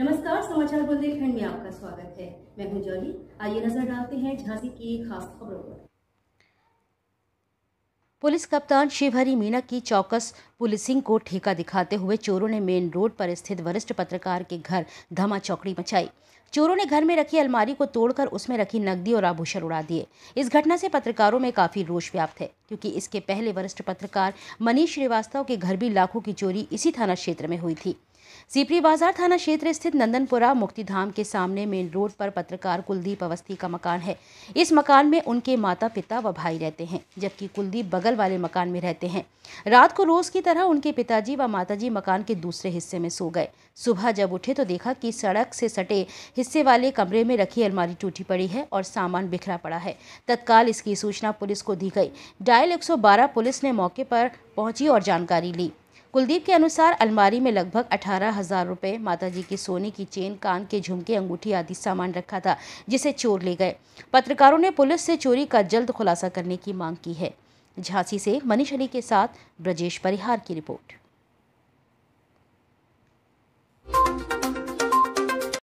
नमस्कार समाचार बुंदेलखंड में आपका स्वागत है मैं हूं जॉली आइए नजर डालते हैं झांसी की खास खबरों पर पुलिस कप्तान शिवहरी मीना की चौकस पुलिसिंग को ठेका दिखाते हुए चोरों ने मेन रोड पर स्थित वरिष्ठ पत्रकार के घर धमा चौकड़ी मचाई चोरों ने घर में रखी अलमारी को तोड़कर उसमें रखी नकदी और आभूषण उड़ा दिए इस घटना से पत्रकारों में काफी रोष व्याप्त है क्योंकि इसके पहले वरिष्ठ पत्रकार मनीष श्रीवास्तव के घर भी लाखों की चोरी इसी थाना क्षेत्र में हुई थी सीपरी बाजार थाना क्षेत्र स्थित नंदनपुरा मुक्तिधाम के सामने मेन रोड पर पत्रकार कुलदीप अवस्थी का मकान है इस मकान में उनके माता पिता व भाई रहते हैं जबकि कुलदीप बगल वाले मकान में रहते हैं रात को रोज की तरह उनके पिताजी व माताजी मकान के दूसरे हिस्से में सो गए सुबह जब उठे तो देखा कि सड़क से सटे हिस्से वाले कमरे में रखी अलमारी टूटी पड़ी है और सामान बिखरा पड़ा है तत्काल इसकी सूचना पुलिस को दी गई डायल एक पुलिस ने मौके पर पहुंची और जानकारी ली कुलदीप के अनुसार अलमारी में लगभग अठारह हज़ार रुपये माता जी की सोने की चेन कान के झुमके अंगूठी आदि सामान रखा था जिसे चोर ले गए पत्रकारों ने पुलिस से चोरी का जल्द खुलासा करने की मांग की है झांसी से मनीष अली के साथ ब्रजेश परिहार की रिपोर्ट